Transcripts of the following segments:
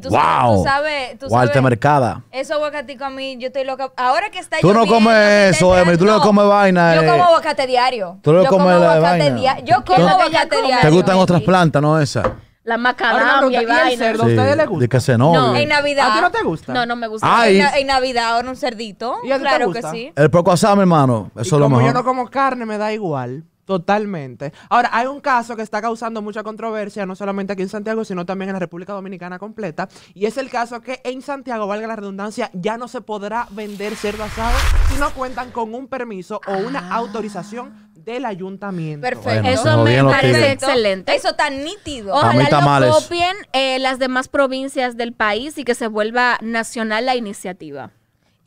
tú wow. sabes, tú mercada. Eso aguacate a mí, yo estoy loca. Ahora que está Tú no comes eso, Emi, tú no comes vaina. Yo como eh. aguacate diario. Tú no comes de diario. Yo como aguacate diario. ¿Te gustan otras plantas, no esa? Las macadamia y vaina. no, ¿Ustedes les gusta? que se no. en Navidad. ¿A ti no te gusta? No, no me gusta. Ay. En, Navidad ahora un cerdito. ¿Y claro que sí. El poco asado, hermano. Eso es lo como yo no como carne, me da igual. Totalmente. Ahora, hay un caso que está causando mucha controversia, no solamente aquí en Santiago, sino también en la República Dominicana completa, y es el caso que en Santiago, valga la redundancia, ya no se podrá vender cerdo asado si no cuentan con un permiso o una ah. autorización del ayuntamiento. Perfecto. eso me parece excelente. Eso está nítido. Ojalá lo copien eh, las demás provincias del país y que se vuelva nacional la iniciativa.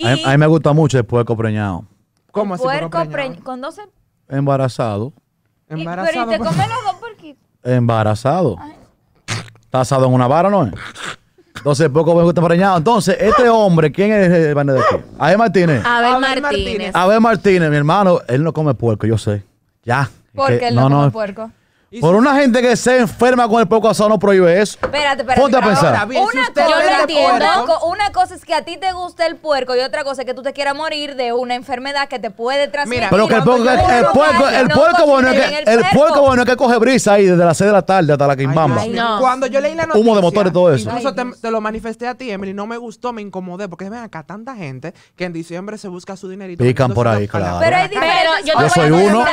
a, mí, me gusta mucho el puerco preñado. ¿Cómo así? Puerco preñado. con 12 Embarazado. Embarazado. Pero ¿y te pues. comes los dos Embarazado. Está asado en una vara, ¿no es? Entonces, poco me gusta preñado. Entonces, este hombre, ¿quién es el de aquí? Abel Martínez. Abel Martínez. Abel Martínez, mi hermano, él no come puerco, yo sé. Ya. Porque él no, no come puerco. Por una gente que se enferma con el puerco asado no prohíbe eso. Espérate, espérate. Ponte a pensar. una, cosa, yo lo entiendo. una cosa es que a ti te guste el puerco y otra cosa es que tú te quieras morir de una enfermedad que te puede transmitir. pero que el puerco, el, puerco, bueno es que, el, puerco bueno es que coge brisa ahí desde las 6 de la tarde hasta la que Cuando yo leí la noticia. Humo de motor y todo eso. Incluso te, lo manifesté a ti, Emily. No me gustó, me incomodé. Porque ven acá tanta gente que en diciembre se busca su dinerito. Pican por ahí, claro. Pero, hay pero yo, voy soy uno.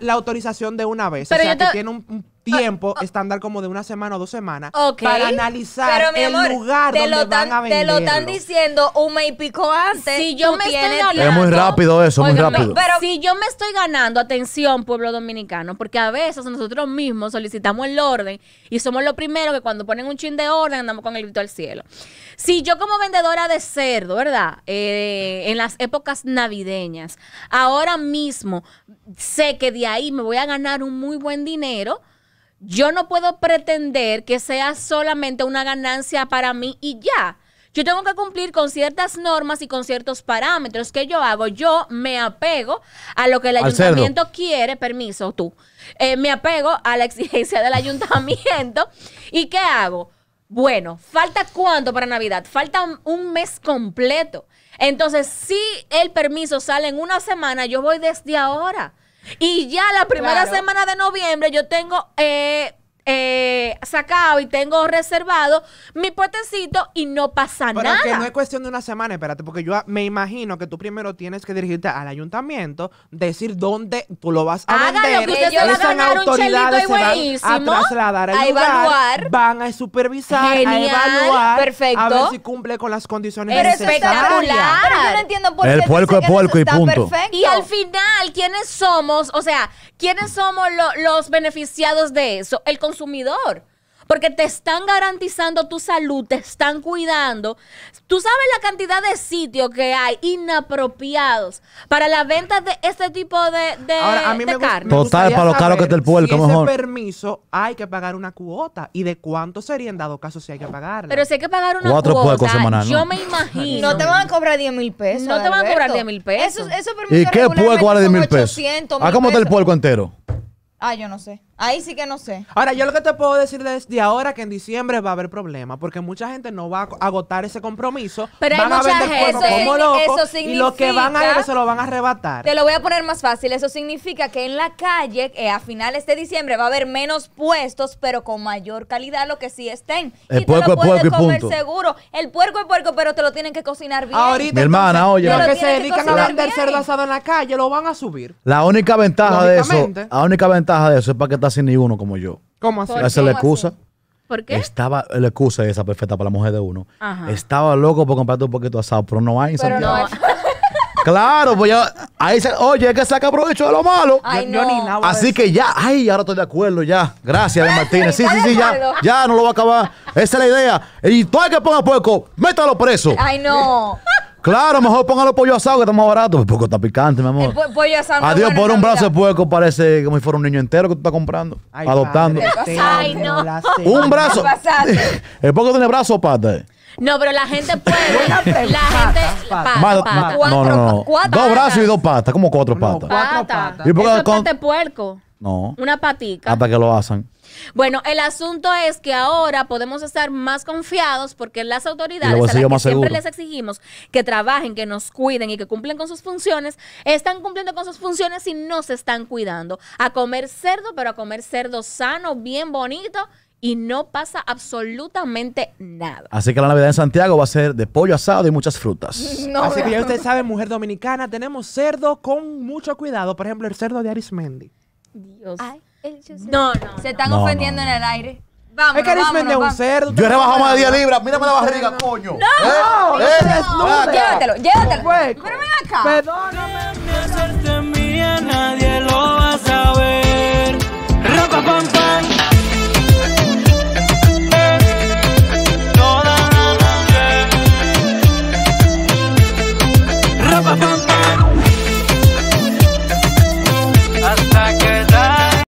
La autorización de una vez. o sea, que um, um tiempo estándar como de una semana o dos semanas para analizar el lugar donde lo van Te lo están diciendo un mes y pico antes. Si yo me estoy muy rápido eso, muy rápido. Pero, si yo me estoy ganando, atención pueblo dominicano, porque a veces nosotros mismos solicitamos el orden y somos los primeros que cuando ponen un chin de orden andamos con el grito al cielo. Si yo como vendedora de cerdo, ¿verdad? Eh, en las épocas navideñas, ahora mismo sé que de ahí me voy a ganar un muy buen dinero yo no puedo pretender que sea solamente una ganancia para mí y ya. Yo tengo que cumplir con ciertas normas y con ciertos parámetros que yo hago. Yo me apego a lo que el ayuntamiento quiere, permiso tú, eh, me apego a la exigencia del ayuntamiento. ¿Y qué hago? Bueno, falta cuánto para Navidad? Falta un mes completo. Entonces, si el permiso sale en una semana, yo voy desde ahora. Y ya la primera semana de noviembre yo tengo eh, eh, sacado y tengo reservado mi potecito y no pasa nada. Porque no es cuestión de una semana, espérate, porque yo me imagino que tú primero tienes que dirigirte al ayuntamiento, decir dónde tú lo vas a vender. a autoridades a trasladar a evaluar. Van a supervisar, a evaluar, perfecto. a ver si cumple con las condiciones Pero necesarias. espectacular el puerco es puerco y punto. Y al final, ¿quiénes somos? O sea, ¿quiénes somos los beneficiados de eso? El consumidor. Porque te están garantizando tu salud, te están cuidando. Tú sabes la cantidad de sitios que hay inapropiados para la venta de este tipo de, de, mí carne. Total, para lo caro que está el puerco, si mejor. Ese permiso hay que pagar una cuota. ¿Y de cuánto serían, en dado caso si hay que pagarla? Pero si hay que pagar una Cuatro cuota, yo me imagino. No te van a cobrar 10 mil pesos. No te van a cobrar 10 mil pesos. Eso, eso ¿Y qué puerco vale 10 mil pesos? ¿A ah, cómo está el puerco entero? Ah, yo no sé. Ahí sí que no sé. Ahora, yo lo que te puedo decir desde ahora que en diciembre va a haber problemas, porque mucha gente no va a agotar ese compromiso. Pero van hay mucha a vender gente. como locos, y lo que van a hacer se lo van a arrebatar. Te lo voy a poner más fácil. Eso significa que en la calle, eh, a finales de diciembre, va a haber menos puestos, pero con mayor calidad lo que sí estén. El puerco es puerco comer seguro. El puerco es puerco, pero te lo tienen que cocinar bien. Ahorita, Mi hermana, oye. Los que se dedican a vender cerdo asado en la calle lo van a subir. La única ventaja de eso, la única ventaja de eso es para que sin ni uno como yo. ¿Cómo se Esa es la excusa. ¿Por qué? Estaba, la excusa esa perfecta para la mujer de uno. Estaba loco por comprar un poquito de asado, pero no hay en Claro, pues ya. Ahí se, oye, es que saca provecho de lo malo. Ay, no. ni nada Así que ya, ay, ahora estoy de acuerdo ya. Gracias, Martínez. Sí, sí, sí, ya. Ya no lo va a acabar. Esa es la idea. Y todo hay que ponga puerco, métalo preso. Ay, no. Claro, mejor póngalo pollo asado que está más barato. Porque está picante, mi amor. El pollo asado. Adiós, por un brazo de puerco parece como si fuera un niño entero que tú estás comprando. adoptando. Ay, no. Un brazo. ¿El puerco tiene brazo o pata? No, pero la gente puede. la gente. Cuatro, no, no, no. dos brazos y dos patas. Como cuatro patas. ¿Y por de puerco? No. Una patica. Hasta que lo hacen. Bueno, el asunto es que ahora podemos estar más confiados porque las autoridades que siempre les exigimos que trabajen, que nos cuiden y que cumplen con sus funciones, están cumpliendo con sus funciones y no se están cuidando. A comer cerdo, pero a comer cerdo sano, bien bonito y no pasa absolutamente nada. Así que la Navidad en Santiago va a ser de pollo asado y muchas frutas. Así que ya ustedes saben, mujer dominicana, tenemos cerdo con mucho cuidado. Por ejemplo, el cerdo de Arismendi. Dios no, no. Se están ofendiendo en el aire. Vamos. Es que eres de un cerdo. Yo he rebajado más de 10 libras. Mírame la barriga, coño. No, ¿Eh? no, ¿Eh? no, llévatelo, llévatelo. Pero acá. Perdón.